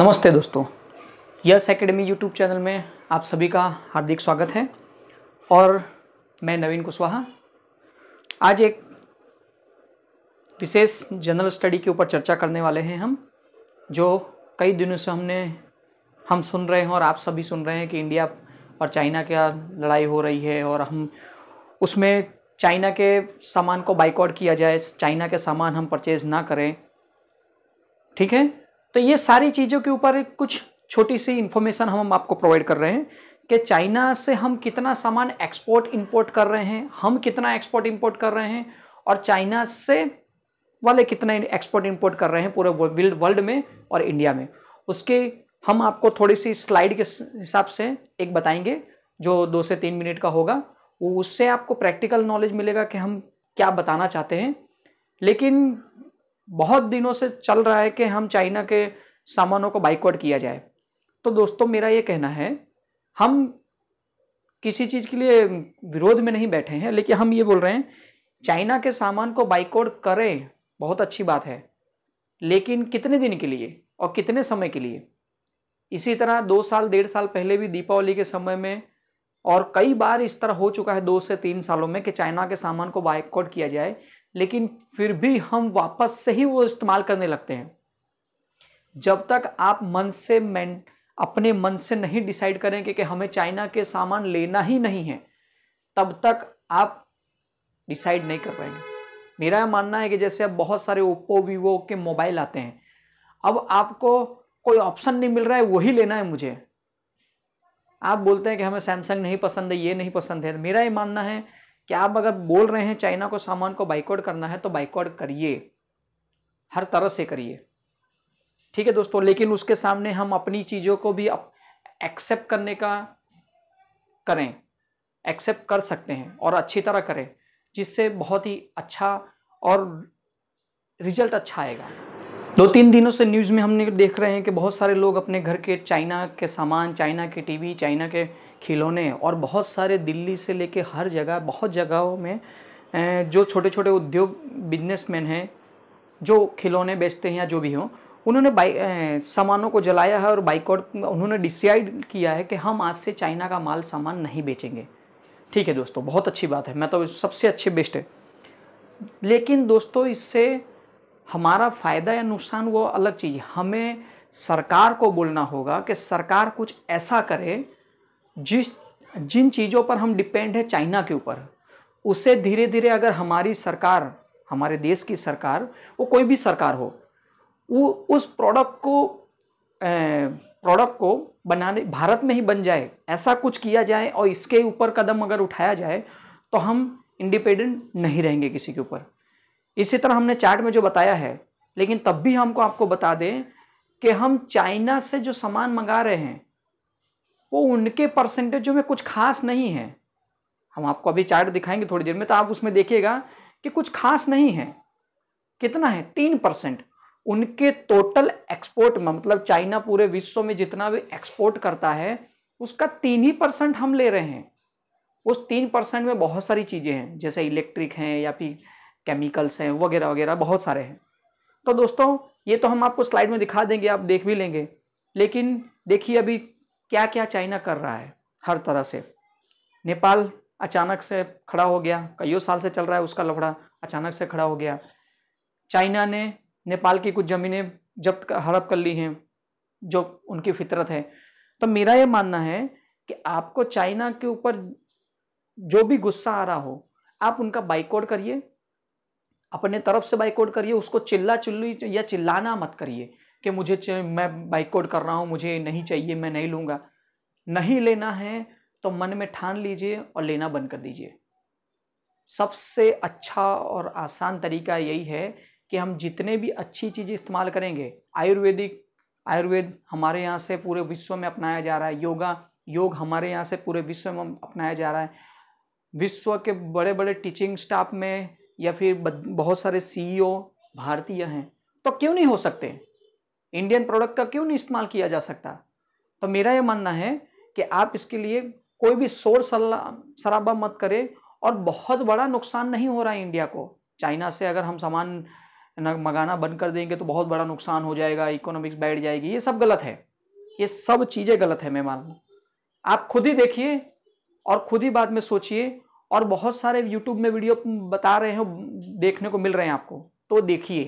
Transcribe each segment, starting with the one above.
नमस्ते दोस्तों yes academy YouTube channel में आप सभी का हार्दिक स्वागत है और मैं नवीन कुशवाहा आज एक विशेष जनरल स्टडी के ऊपर चर्चा करने वाले हैं हम जो कई दिनों से हमने हम सुन रहे हैं और आप सभी सुन रहे हैं कि इंडिया और चाइना क्या लड़ाई हो रही है और हम उसमें चाइना के सामान को बाइकआउट किया जाए चाइना के सामान हम परचेज़ ना करें ठीक है तो ये सारी चीज़ों के ऊपर कुछ छोटी सी इन्फॉर्मेशन हम आपको प्रोवाइड कर रहे हैं कि चाइना से हम कितना सामान एक्सपोर्ट इंपोर्ट कर रहे हैं हम कितना एक्सपोर्ट इंपोर्ट कर रहे हैं और चाइना से वाले कितना एक्सपोर्ट इंपोर्ट कर रहे हैं पूरे वर्ल्ड में और इंडिया में उसके हम आपको थोड़ी सी स्लाइड के हिसाब से एक बताएंगे जो दो से तीन मिनट का होगा वो उससे आपको प्रैक्टिकल नॉलेज मिलेगा कि हम क्या बताना चाहते हैं लेकिन बहुत दिनों से चल रहा है कि हम चाइना के सामानों को बाइकआउट किया जाए तो दोस्तों मेरा ये कहना है हम किसी चीज़ के लिए विरोध में नहीं बैठे हैं लेकिन हम ये बोल रहे हैं चाइना के सामान को बाइकआउट करें बहुत अच्छी बात है लेकिन कितने दिन के लिए और कितने समय के लिए इसी तरह दो साल डेढ़ साल पहले भी दीपावली के समय में और कई बार इस तरह हो चुका है दो से तीन सालों में कि चाइना के सामान को बाइकआउट किया जाए लेकिन फिर भी हम वापस से ही वो इस्तेमाल करने लगते हैं जब तक आप मन से मैं अपने मन से नहीं डिसाइड करें कि, कि हमें चाइना के सामान लेना ही नहीं है तब तक आप डिसाइड नहीं कर पाएंगे मेरा मानना है कि जैसे अब बहुत सारे ओप्पो वीवो के मोबाइल आते हैं अब आपको कोई ऑप्शन नहीं मिल रहा है वही लेना है मुझे आप बोलते हैं कि हमें सैमसंग नहीं पसंद है ये नहीं पसंद है मेरा ये मानना है कि आप अगर बोल रहे हैं चाइना को सामान को बाइकआउट करना है तो बाइकआउट करिए हर तरह से करिए ठीक है दोस्तों लेकिन उसके सामने हम अपनी चीज़ों को भी एक्सेप्ट करने का करें एक्सेप्ट कर सकते हैं और अच्छी तरह करें जिससे बहुत ही अच्छा और रिजल्ट अच्छा आएगा दो तीन दिनों से न्यूज़ में हमने देख रहे हैं कि बहुत सारे लोग अपने घर के चाइना के सामान चाइना के टीवी चाइना के खिलौने और बहुत सारे दिल्ली से लेके हर जगह बहुत जगहों में जो छोटे छोटे उद्योग बिजनेसमैन हैं जो खिलौने बेचते हैं या जो भी हों उन्होंने बाइक सामानों को जलाया है और बाइकआउट उन्होंने डिसाइड किया है कि हम आज से चाइना का माल सामान नहीं बेचेंगे ठीक है दोस्तों बहुत अच्छी बात है मैं तो सबसे अच्छे बेस्ट है लेकिन दोस्तों इससे हमारा फ़ायदा या नुकसान वो अलग चीज़ है हमें सरकार को बोलना होगा कि सरकार कुछ ऐसा करे जिस जिन चीज़ों पर हम डिपेंड है चाइना के ऊपर उसे धीरे धीरे अगर हमारी सरकार हमारे देश की सरकार वो कोई भी सरकार हो वो उस प्रोडक्ट को प्रोडक्ट को बनाने भारत में ही बन जाए ऐसा कुछ किया जाए और इसके ऊपर कदम अगर उठाया जाए तो हम इंडिपेंडेंट नहीं रहेंगे किसी के ऊपर इसी तरह हमने चार्ट में जो बताया है लेकिन तब भी हमको आपको बता दें कि हम चाइना से जो सामान मंगा रहे हैं वो उनके परसेंटेज में कुछ खास नहीं है हम आपको अभी चार्ट दिखाएंगे थोड़ी देर में तो आप उसमें देखिएगा कि कुछ खास नहीं है कितना है तीन परसेंट उनके टोटल एक्सपोर्ट में मतलब चाइना पूरे विश्व में जितना भी एक्सपोर्ट करता है उसका तीन ही परसेंट हम ले रहे हैं उस तीन परसेंट में बहुत सारी चीज़ें हैं जैसे इलेक्ट्रिक हैं या फिर केमिकल्स हैं वगैरह वगैरह बहुत सारे हैं तो दोस्तों ये तो हम आपको स्लाइड में दिखा देंगे आप देख भी लेंगे लेकिन देखिए अभी क्या क्या चाइना कर रहा है हर तरह से नेपाल अचानक से खड़ा हो गया कईयों साल से चल रहा है उसका लफड़ा अचानक से खड़ा हो गया चाइना ने नेपाल की कुछ ज़मीनें जब्त कर हड़प कर ली हैं जो उनकी फितरत है तो मेरा ये मानना है कि आपको चाइना के ऊपर जो भी गुस्सा आ रहा हो आप उनका बाइकआउट करिए अपने तरफ से बाइकआउट करिए उसको चिल्ला चिल्ली या चिल्लाना मत करिए कि मुझे मैं बाइकआउट कर रहा हूँ मुझे नहीं चाहिए मैं नहीं लूँगा नहीं लेना है तो मन में ठान लीजिए और लेना बंद कर दीजिए सबसे अच्छा और आसान तरीका यही है कि हम जितने भी अच्छी चीज़ें इस्तेमाल करेंगे आयुर्वेदिक आयुर्वेद हमारे यहाँ से पूरे विश्व में अपनाया जा रहा है योगा योग हमारे यहाँ से पूरे विश्व में अपनाया जा रहा है विश्व के बड़े बड़े टीचिंग स्टाफ में या फिर बहुत सारे सीईओ e भारतीय हैं तो क्यों नहीं हो सकते इंडियन प्रोडक्ट का क्यों नहीं इस्तेमाल किया जा सकता तो मेरा यह मानना है कि आप इसके लिए कोई भी शोर शराबा मत करें और बहुत बड़ा नुकसान नहीं हो रहा है इंडिया को चाइना से अगर हम सामान मंगाना बंद कर देंगे तो बहुत बड़ा नुकसान हो जाएगा इकोनॉमिक्स बैठ जाएगी ये सब गलत है ये सब चीज़ें गलत है मैं मान आप खुद ही देखिए और खुद ही बाद में सोचिए और बहुत सारे यूट्यूब में वीडियो बता रहे हैं देखने को मिल रहे हैं आपको तो देखिए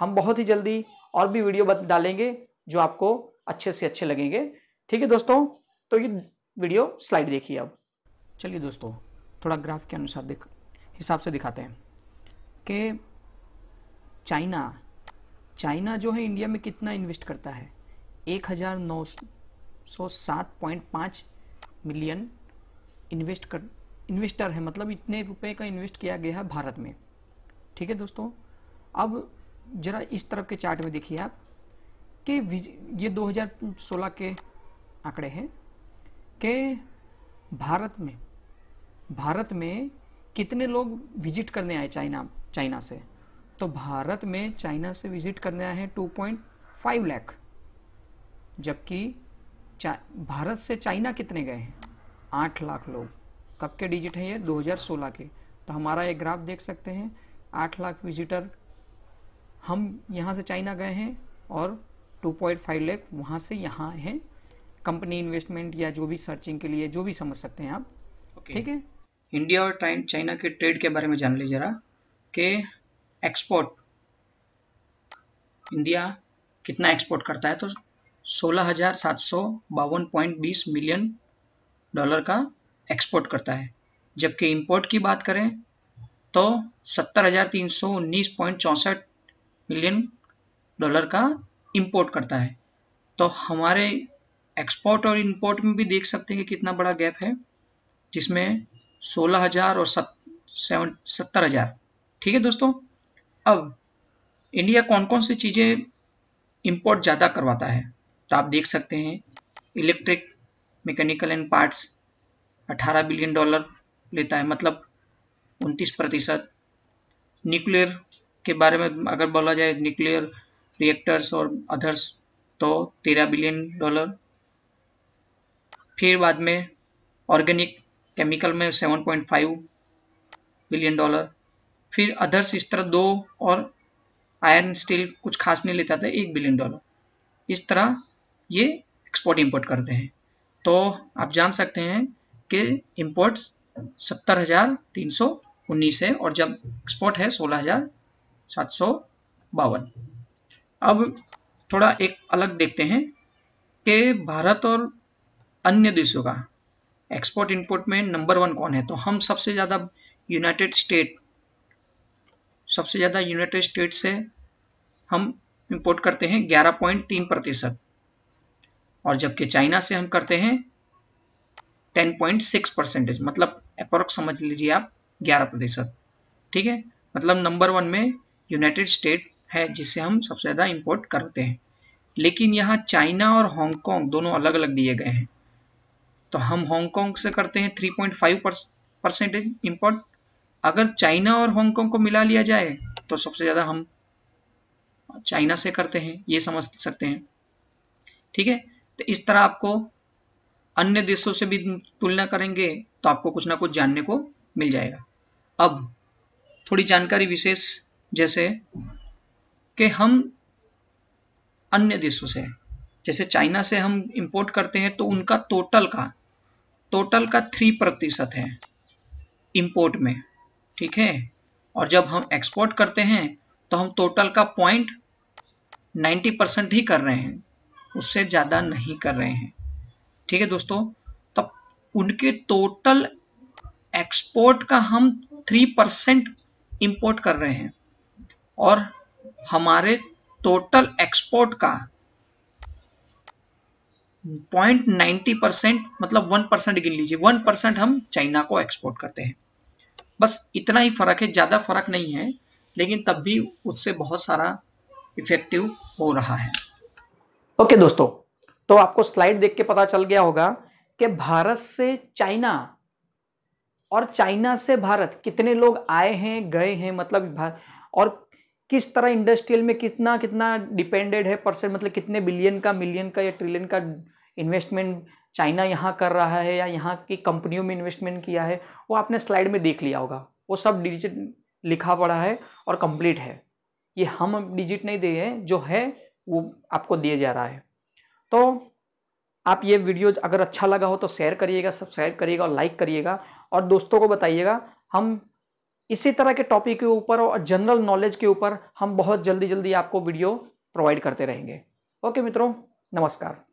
हम बहुत ही जल्दी और भी वीडियो डालेंगे जो आपको अच्छे से अच्छे लगेंगे ठीक है दोस्तों तो ये वीडियो स्लाइड देखिए अब चलिए दोस्तों थोड़ा ग्राफ के अनुसार दिख हिसाब से दिखाते हैं कि चाइना चाइना जो है इंडिया में कितना इन्वेस्ट करता है एक हज़ार नौ सौ सात पॉइंट पाँच मिलियन इन्वेस्ट कर इन्वेस्टर है मतलब इतने रुपए का इन्वेस्ट किया गया है भारत में ठीक है दोस्तों अब जरा इस तरफ के चार्ट में देखिए आप कि ये 2016 के आंकड़े हैं कि भारत में भारत में कितने लोग विजिट करने आए चाइना चाइना से तो भारत में चाइना से विजिट करने आए हैं 2.5 लाख जबकि भारत से चाइना कितने गए हैं आठ लाख लोग कब के डिजिट है ये 2016 के तो हमारा ये ग्राफ देख सकते हैं आठ लाख विजिटर हम यहाँ से चाइना गए हैं और 2.5 लाख वहाँ से यहाँ आए हैं कंपनी इन्वेस्टमेंट या जो भी सर्चिंग के लिए जो भी समझ सकते हैं आप ठीक okay. है इंडिया और चाइना के ट्रेड के बारे में जान लीजिए जरा कि एक्सपोर्ट इंडिया कितना एक्सपोर्ट करता है तो सोलह हजार सात सौ बावन पॉइंट बीस मिलियन डॉलर का एक्सपोर्ट करता है जबकि इंपोर्ट की बात करें तो सत्तर हज़ार तीन सौ उन्नीस पॉइंट चौंसठ मिलियन डॉलर का इंपोर्ट करता है तो हमारे एक्सपोर्ट और इंपोर्ट में भी देख सकते हैं कि कितना बड़ा गैप है जिसमें सोलह हज़ार और सत्तर हज़ार ठीक है दोस्तों अब इंडिया कौन कौन सी चीज़ें इंपोर्ट ज़्यादा करवाता है तो आप देख सकते हैं electric mechanical and parts 18 billion dollar लेता है मतलब उनतीस प्रतिशत न्यूक्लियर के बारे में अगर बोला जाए न्यूक्लियर रिएक्टर्स और अदर्स तो 13 बिलियन डॉलर फिर बाद में ऑर्गेनिक केमिकल में 7.5 बिलियन डॉलर फिर अदर्स इस तरह दो और आयरन स्टील कुछ खास नहीं लेता था एक बिलियन डॉलर इस तरह ये एक्सपोर्ट इंपोर्ट करते हैं तो आप जान सकते हैं के इम्पोर्ट्स सत्तर हजार तीन सौ उन्नीस है और जब एक्सपोर्ट है सोलह हजार सात सौ बावन अब थोड़ा एक अलग देखते हैं कि भारत और अन्य देशों का एक्सपोर्ट इंपोर्ट में नंबर वन कौन है तो हम सबसे ज़्यादा यूनाइटेड स्टेट सबसे ज़्यादा यूनाइटेड स्टेट से हम इंपोर्ट करते हैं 11.3 प्रतिशत और जबकि चाइना से हम करते हैं 10.6 परसेंटेज मतलब अप्रोक्स समझ लीजिए आप 11 प्रतिशत ठीक है मतलब नंबर वन में यूनाइटेड स्टेट है जिसे हम सबसे ज़्यादा इम्पोर्ट करते हैं लेकिन यहाँ चाइना और हांगकॉन्ग दोनों अलग अलग दिए गए हैं तो हम हांगकॉन्ग से करते हैं 3.5 परसेंटेज इम्पोर्ट अगर चाइना और हांगकॉन्ग को मिला लिया जाए तो सबसे ज़्यादा हम चाइना से करते हैं ये समझ सकते हैं ठीक है तो इस तरह आपको अन्य देशों से भी तुलना करेंगे तो आपको कुछ ना कुछ जानने को मिल जाएगा अब थोड़ी जानकारी विशेष जैसे कि हम अन्य देशों से जैसे चाइना से हम इंपोर्ट करते हैं तो उनका टोटल का टोटल का थ्री प्रतिशत है इंपोर्ट में ठीक है और जब हम एक्सपोर्ट करते हैं तो हम टोटल का पॉइंट नाइन्टी परसेंट ही कर रहे हैं उससे ज़्यादा नहीं कर रहे हैं ठीक है दोस्तों तब उनके टोटल एक्सपोर्ट का हम थ्री परसेंट इम्पोर्ट कर रहे हैं और हमारे टोटल एक्सपोर्ट का पॉइंट नाइन्टी परसेंट मतलब वन परसेंट गिन लीजिए वन परसेंट हम चाइना को एक्सपोर्ट करते हैं बस इतना ही फर्क है ज़्यादा फर्क नहीं है लेकिन तब भी उससे बहुत सारा इफेक्टिव हो रहा है ओके okay, दोस्तों तो आपको स्लाइड देख के पता चल गया होगा कि भारत से चाइना और चाइना से भारत कितने लोग आए हैं गए हैं मतलब और किस तरह इंडस्ट्रियल में कितना कितना डिपेंडेड है परसेंट मतलब कितने बिलियन का मिलियन का या ट्रिलियन का इन्वेस्टमेंट चाइना यहाँ कर रहा है या यहाँ की कंपनियों में इन्वेस्टमेंट किया है वो आपने स्लाइड में देख लिया होगा वो सब डिजिट लिखा पड़ा है और कंप्लीट है ये हम डिजिट नहीं दे हैं जो है वो आपको दिया जा रहा है तो आप ये वीडियो अगर अच्छा लगा हो तो शेयर करिएगा सब्सक्राइब करिएगा और लाइक करिएगा और दोस्तों को बताइएगा हम इसी तरह के टॉपिक के ऊपर और जनरल नॉलेज के ऊपर हम बहुत जल्दी जल्दी आपको वीडियो प्रोवाइड करते रहेंगे ओके मित्रों नमस्कार